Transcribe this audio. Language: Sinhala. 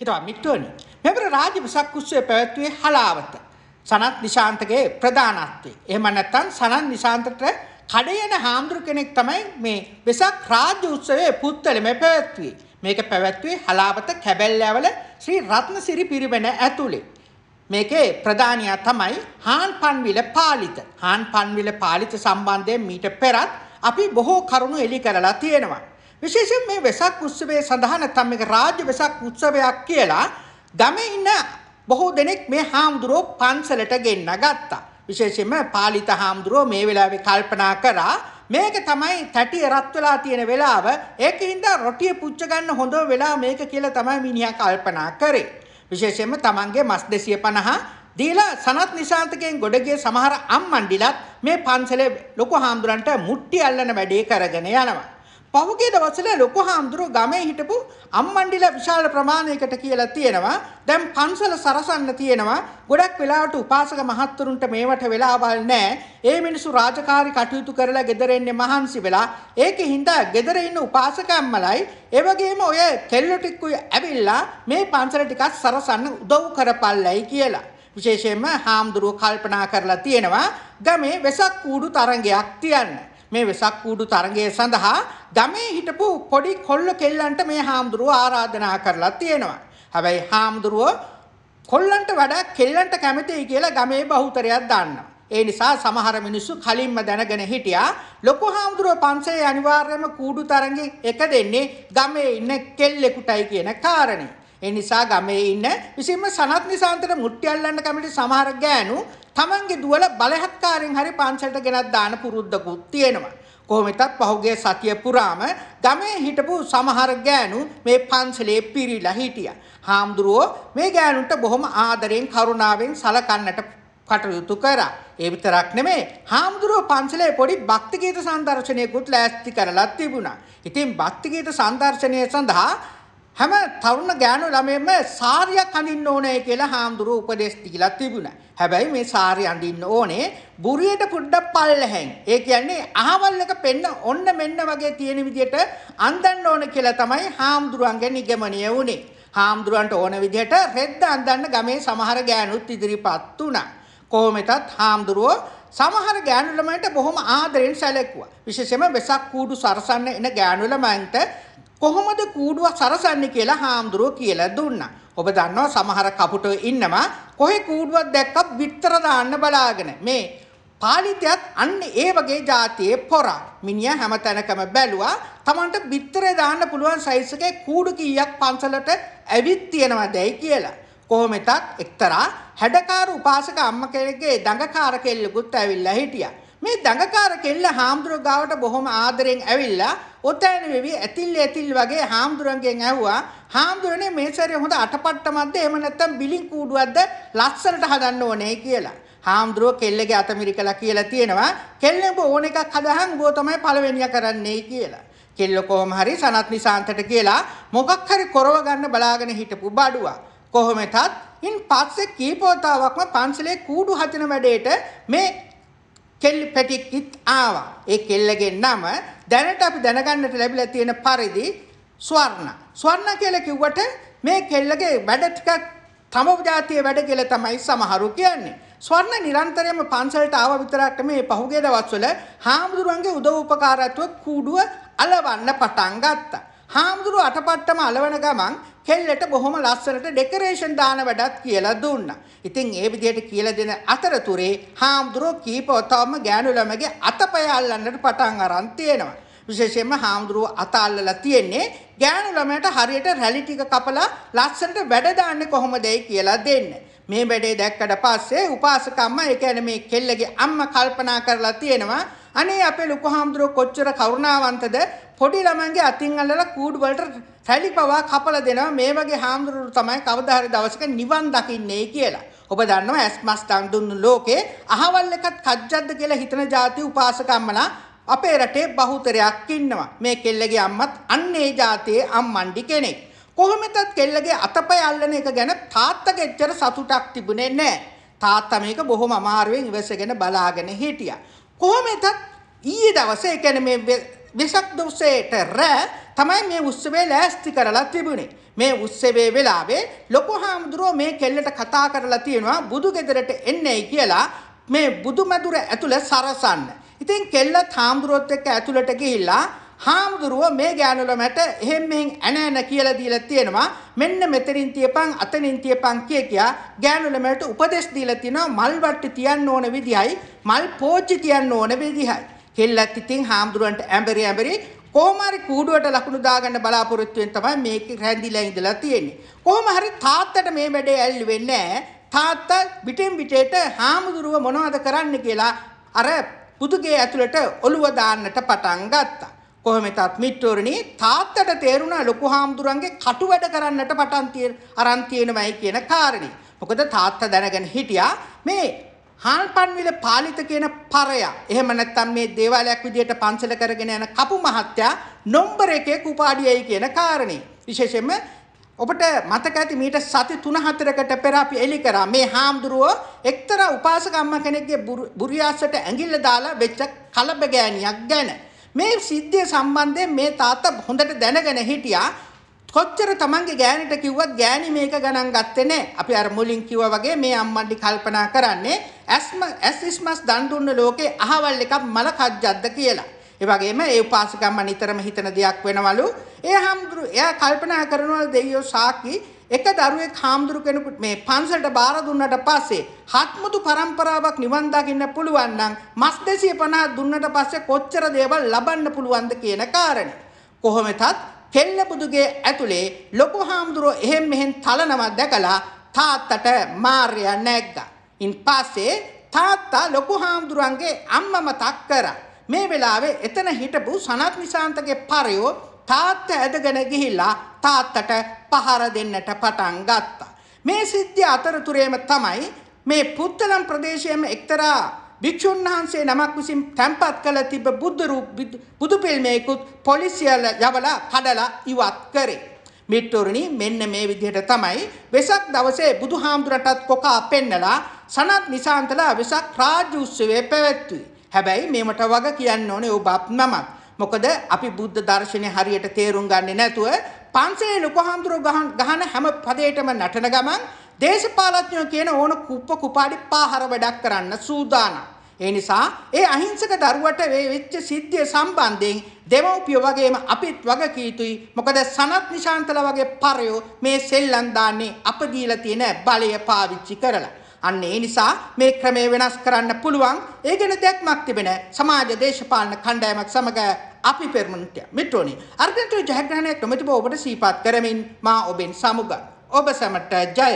හිටවා මිට්ටුවනි. මෙවර රාජ්‍ය වෙසක් උත්සවය පැවැත්වුවේ හලාවත. සනත් නිශාන්තගේ ප්‍රධානත්වයේ. එහෙම නැත්නම් සනත් නිශාන්තට කඩ යන හාමුදුරු කෙනෙක් තමයි මේ වෙසක් රාජ්‍ය උත්සවයේ පුත්තලෙම පැවැත්වුවේ. මේක පැවැත්වුවේ හලාවත කැබැල්ලෑවල ශ්‍රී රත්නසිරි පිරිවෙන ඇතුලේ. මේකේ ප්‍රධානියා තමයි හාන් පන්විල පාලිත. හාන් පන්විල පාලිත සම්බන්ධයෙන් මීට පෙරත් අපි බොහෝ කරුණු එලි කරලා තියෙනවා. විශේෂයෙන් මේ වෙසක් උත්සවය සඳහා නැත්නම් මේක රාජ්‍ය වෙසක් උත්සවයක් කියලා ගමේ ඉන්න බොහෝ දෙනෙක් මේ හාමුදුරුවෝ පන්සලට ගෙන්න ගත්තා. විශේෂයෙන්ම පාලිත හාමුදුරුවෝ මේ වෙලාවේ කල්පනා කරා මේක තමයි තැටිය රත් වෙලා තියෙන වෙලාව. ඒකින්ද රොටිය පුච්ච ගන්න හොඳ වෙලාව මේක කියලා තමයි මිනිහා කල්පනා කරේ. විශේෂයෙන්ම Tamanගේ මස් 250 දීලා සනත් නිශාන්තකෙන් ගොඩගේ සමහර අම්මන්ඩිලත් මේ පන්සලේ ලොකු හාමුදුරන්ට මුට්ටි අල්ලන වැඩේ කරගෙන යනවා. පහුගිය දවස්වල ලොකු හාමුදුරුවෝ ගමේ හිටපු අම්මණ්ඩිල විශාල ප්‍රමාණයකට කියලා තියෙනවා. දැන් පන්සල සරසන්න තියෙනවා. ගොඩක් වෙලාවට උපාසක මහත්තුරුන්ට මේවට වෙලාවල් නැහැ. ඒ මිනිස්සු රාජකාරී කටයුතු කරලා ගෙදර එන්නේ මහන්සි වෙලා. ඒකේ හින්දා ගෙදර ඉන්න උපාසකම්මලයි ඒ වගේම ඔය කෙල්ලෝ ටිකුයි ඇවිල්ලා මේ පන්සල ටිකක් සරසන්න උදව් කරපල්ලයි කියලා. විශේෂයෙන්ම හාමුදුරුවෝ කල්පනා කරලා තියෙනවා ගමේ වෙසක් කූඩු තරඟයක් තියන්න. මේ වෙසක් කූඩු තරගය සඳහා ගමේ හිටපු පොඩි කොල්ල කෙල්ලන්ට මේ හාමුදුරුව ආරාධනා කරලා තියෙනවා. හැබැයි හාමුදුරුව කොල්ලන්ට වඩා කෙල්ලන්ට කැමතියි කියලා ගමේ බහුතරයක් දන්නවා. ඒ නිසා සමහර මිනිස්සු කලින්ම දැනගෙන හිටියා ලොකු හාමුදුරුව පන්සලේ අනිවාර්යයෙන්ම කූඩු තරඟෙන් එක දෙන්නේ ගමේ ඉන්න කෙල්ලෙකුටයි කියන කාරණේ. ඒ නිසා ගමේ ඉන්න විශේෂම සනත් නිසාන්තර මුට්ටි අල්ලන්න කැමති සමහර ගෑනු තමන්ගේ දුවල බලහත්කාරයෙන් හරි පන්සලට ගෙනත් දාන පුරුද්දකුත් තියෙනවා. කොහොමෙතත් පහුගේ සතිය පුරාම ගමේ හිටපු සමහර ගෑනු මේ පන්සලේ පිරිලා හිටියා. හාමුදුරුවෝ මේ ගෑනුන්ට බොහොම ආදරයෙන් කරුණාවෙන් සලකන්නට කටයුතු කරා. ඒ විතරක් නෙමේ හාමුදුරුව පන්සලේ පොඩි භක්තිගීත සංදර්ශනයකුත් ලෑස්ති කරලා තිබුණා. ඉතින් භක්තිගීත සංදර්ශනය සඳහා හැම තරුණ ගෑනු ළමයෙම සාරියක් අඳින්න ඕනේ කියලා හාමුදුරුවෝ උපදෙස් දීලා තිබුණා. හැබැයි මේ සාරිය අඳින්න ඕනේ බුරියට පුඩක් පල්ලහැන්. ඒ කියන්නේ අහවල් එක පෙන්න ඔන්න මෙන්න වගේ තියෙන විදියට අඳින්න ඕන කියලා තමයි හාමුදුරුවන්ගේ නිගමනය වුණේ. හාමුදුරුවන්ට ඕන විදියට රෙද්ද අඳින්න ගමේ සමහර ගෑනුත් ඉදිරිපත් වුණා. කොහොමෙතත් හාමුදුරුවෝ සමහර ගෑනු ළමයින්ට බොහොම ආදරෙන් සැලකුවා. විශේෂයෙන්ම වෙසක් කූඩු සරසන්න එන ගෑනු ළමයින්ට කොහොමද කූඩුව සරසන්නේ කියලා හාමුදුරුව කියලා දුන්නා. ඔබ දන්නවා සමහර කපුටෝ ඉන්නවා කොහේ කූඩුවක් දැක්කත් විතර දාන්න බලාගෙන. මේ පාලිතයත් අන්න ඒ වගේ જાතියේ පොරා. මිනිහා හැමතැනකම බැලුවා Tamanට විතරේ දාන්න පුළුවන් සයිස් එකේ කූඩු කීයක් පන්සලට ඇවිත් තියෙනවදයි කියලා. කොහොමෙතත් එක්තරා හැඩකාර උපාසක අම්ම කෙනෙක්ගේ දඟකාර කෙල්ලෙකුත් ඇවිල්ලා හිටියා. මේ දඟකාර කෙල්ල හාමුදුරුවෝ ගාවට බොහොම ආදරෙන් ඇවිල්ලා ඔතන වෙවි ඇතිල් ඇතිල් වගේ හාමුදුරන්ගෙන් ඇහුවා හාමුදුරනේ මේ සැරේ හොඳ අටපට්ටමක්ද එහෙම නැත්නම් බිලින් කූඩුවක්ද ලස්සනට හදන්න ඕනේ කියලා. හාමුදුරුව කෙල්ලගේ අත මිරිකලා කියලා තියෙනවා කෙල්ලඹ ඕන එකක් හදහන් ගෝ තමයි පළවෙනිය කරන්නේ කියලා. කෙල්ල කොහොම හරි සනත් නිසාන්තට කියලා මොකක් හරි කරව ගන්න බලාගෙන හිටපු බඩුවා. කොහොමෙතත් ඉන් පස්සේ කීපවතාවක්ම පන්සලේ කූඩු හදන වැඩේට මේ කෙල්ල පැටික්කිත් ආවා. ඒ කෙල්ලගේ නම දැනට අපි දැනගන්නට ලැබිලා තියෙන පරිදි ස්වර්ණ. ස්වර්ණ කියලා කිව්වට මේ කෙල්ලගේ වැඩ ටිකක් තම ජාතිය වැඩ කියලා තමයි සමහරු කියන්නේ. ස්වර්ණ නිරන්තරයෙන්ම පන්සලට ආව විතරක් මේ පහුගිය දවස්වල හාමුදුරුවන්ගේ උදව් උපකාරත්ව කූඩුව අලවන්න පටන් ගත්තා. හාමුදුරුව අටපට්ටම අලවන ගමන් කෙල්ලට බොහොම ලස්සනට ඩෙකරේෂන් දාන වැඩත් කියලා දුන්නා. ඉතින් ඒ විදිහට කියලා දෙන අතරතුරේ හාමුදුරුවෝ කීපවතාවම ගෑනු ළමගේ අතපය අල්ලන්නට පටන් අරන් තියෙනවා. විශේෂයෙන්ම හාමුදුරුව අත අල්ලලා තියෙන්නේ ගෑනු ළමයට හරියට රැලි ටික කපලා ලස්සනට වැඩ දාන්නේ කොහොමදයි කියලා දෙන්න. මේ වැඩේ දැක්කට පස්සේ උපාසක අම්මා ඒ කියන්නේ මේ කෙල්ලගේ අම්මා කල්පනා කරලා තියෙනවා අනේ අපේ ලොකු හාමුදුරුව කොච්චර කරුණාවන්තද පොඩි ළමන්ගේ අතින් අල්ලලා කූඩු වලට රැලි පවා කපලා දෙනවා මේ වගේ හාමුදුරුවෝ තමයි කවදා හරි දවසක නිවන් දකින්නේ කියලා. ඔබ දන්නවා ඇස්මස් දන් දුන්නු ලෝකේ අහවල් එකත් කජ්ජද්ද කියලා හිතන જાති උපාසකම්මලා අපේ රටේ බහුතරයක් ඉන්නවා. මේ කෙල්ලගේ අම්මත් අන්නේ જાතියේ අම්මන්ඩි කෙනෙක්. කොහොමදත් කෙල්ලගේ අතපය අල්ලන එක ගැන තාත්තගේ එච්චර සතුටක් තිබුණේ නැහැ. තාත්තා මේක බොහොම අමාරුවෙන් ඉවසගෙන බලාගෙන හිටියා. කොහොමදත් ඊයේ දවසේ ඒ කියන්නේ මේ වෙසක් දවසේට රෑ තමයි මේ උත්සවය ලෑස්ති කරලා තිබුණේ. මේ උත්සවයේ වෙලාවේ ලොකු හාමුදුරුවෝ මේ කෙල්ලට කතා කරලා තියෙනවා බුදු ගෙදරට එන්නයි කියලා මේ බුදුමැදුර ඇතුළ සරසන්න. ඉතින් කෙල්ලත් හාමුදුරුවොත් එක්ක ඇතුළට ගිහිල්ලා හාමුදුරුව මේ ගෑනුල මැට එහෙම මෙහෙන් ඇන ඇන කියලා දීලා තියෙනවා මෙන්න මෙතනින් තියපන් අතනින් තියපන් කිය කියා ගෑනුල මැට උපදෙස් දීලා තිනවා මල් වට්ටි තියන්න ඕන විදිහයි මල් පෝච්චි තියන්න ඕන විදිහයි කෙල්ලත් ඉතින් හාමුදුරුවන්ට ඇඹරි ඇඹරි කොහොමරි කූඩුවට ලකුණු දාගන්න බලාපොරොත්තුෙන් තමයි මේක රැඳිලා ඉඳලා තියෙන්නේ. කොහොම හරි තාත්තට මේ වැඩේ ඇල්ලුවෙන්නේ නැහැ. තාත්තා පිටින් පිටේට හාමුදුරුව මොනවද කරන්න කියලා අර පුදුගේ ඇතුළට ඔළුව දාන්නට පටන් ගත්තා. කොහොමදත් මිත්‍රෝරණී තාත්තට තේරුණා ලොකු හාමුදුරන්ගේ කටු වැඩ කරන්නට පටන් තියෙන අරන් තියෙනවයි කියන කාරණේ. මොකද තාත්තා දැනගෙන හිටියා මේ හාල්පන්විල පාලිත කියන පරයා. එහෙම නැත්නම් මේ දේවාලයක් විදියට පන්සල කරගෙන යන කපු මහත්තයා නොම්බර එකේ කුපාඩියයි කියන කාරණේ. විශේෂයෙන්ම ඔබට මතක ඇති මීට සති 3-4කට පෙර අපි එලි කරා මේ හාමුදුරුව එක්තරා උපාසක අම්මා කෙනෙක්ගේ බුරියාසට ඇඟිල්ල දාලා වෙච්ච කලබගෑනියක් ගැන. මේ සිද්ධිය සම්බන්ධයෙන් මේ තාත්තා හොඳට දැනගෙන හිටියා. කොච්චර තමන්ගේ ගෑනිට කිව්වත් ගෑණි මේක ගණන් ගත්තේ නැහැ. අපි අර මුලින් කිව්වා වගේ මේ අම්මන්ඩි කල්පනා කරන්නේ ඇස්ම ඇස් ඉස්මස් දන් දුන්න ලෝකේ අහවල් එකක් මල කජ්ජද්ද කියලා. ඒ වගේම ඒ උපාසකම්ම නිතරම හිතන දෙයක් වෙනවලු. ඒ හාමුදුරු එයා කල්පනා කරනවා දෙවියෝ සාකි එක දරුවෙක් හාමුදුරු කෙනෙකුට මේ පන්සලට බාර දුන්නට පස්සේ හත්මුතු પરම්පරාවක් නිවන් දකින්න පුළුවන් නම් මස් 250 දුන්නට පස්සේ කොච්චර දේවල් ලබන්න පුළුවන්ද කියන කාරණේ. කොහොමදත් කෙල්ලපුදුගේ ඇතුලේ ලොකු හාමුදුරුවෝ එහෙම් මෙහෙම් තලනවා දැකලා තාත්තට මාර්යා නැග්ගා. ඉන් පස්සේ තාත්තා ලොකු හාමුදුරන්ගේ අම්ම මතක් කරා. මේ වෙලාවේ එතන හිටපු සනත් නිසාන්තගේ පරයෝ තාත්තා ඇදගෙන ගිහිල්ලා තාත්තට පහර දෙන්නට පටන් ගත්තා. මේ සිද්ධිය අතරතුරේම තමයි මේ පුත්තලම් ප්‍රදේශයේම එක්තරා භික්ෂුන් වහන්සේ නමක් විසින් තැන්පත් කළ තිබ බුද්ධ රූප බුදු පිළිමයකුත් පොලිසියල යවලා කඩලා ඉවත් කරේ. මිත්තුරණි මෙන්න මේ විදිහට තමයි වෙසක් දවසේ බුදුහාමුදුරටත් කොකා පෙන්නලා සනත් නිසාන්තලා වෙසක් රාජ්‍ය උත්සවය පැවැත්වුවේ. හැබැයි මේමට වග කියන්න ඕනේ ඔබත් මමත්. මොකද අපි බුද්ධ දර්ශනය හරියට තේරුම් ගන්නේ නැතුව පන්සේ ලොකහාමුදුරු ගහන හැම පදේටම නටන ගමන් දේශපාලඥයෝ කියන ඕන කුප්ප කුපාඩි පාහර වැඩක් කරන්න සූදානම්. ඒ නිසා ඒ අහිංසක දරුවට මේ වෙච්ච සිද්ධිය සම්බන්ධයෙන් දෙමව්පිය වගේම අපිත් වග කීතුයි. මොකද සනත් නිශාන්තල වගේ පරයෝ මේ සෙල්ලම් දාන්නේ අප දීලා තියෙන බලය පාවිච්චි කරලා. අන්න ඒ නිසා මේ ක්‍රමය වෙනස් කරන්න පුළුවන්. ඒ ගැන දැක්මක් තිබෙන සමාජ දේශපාලන කණ්ඩායමක් සමග අපි පෙරමුණට මිත්‍රෝනි අර්ජන්ටීනා ජයග්‍රහණයක් නොමැති බව ඔබට සීපත් කරමින් මා ඔබෙන් සමුගන්. ඔබ සැමට ජය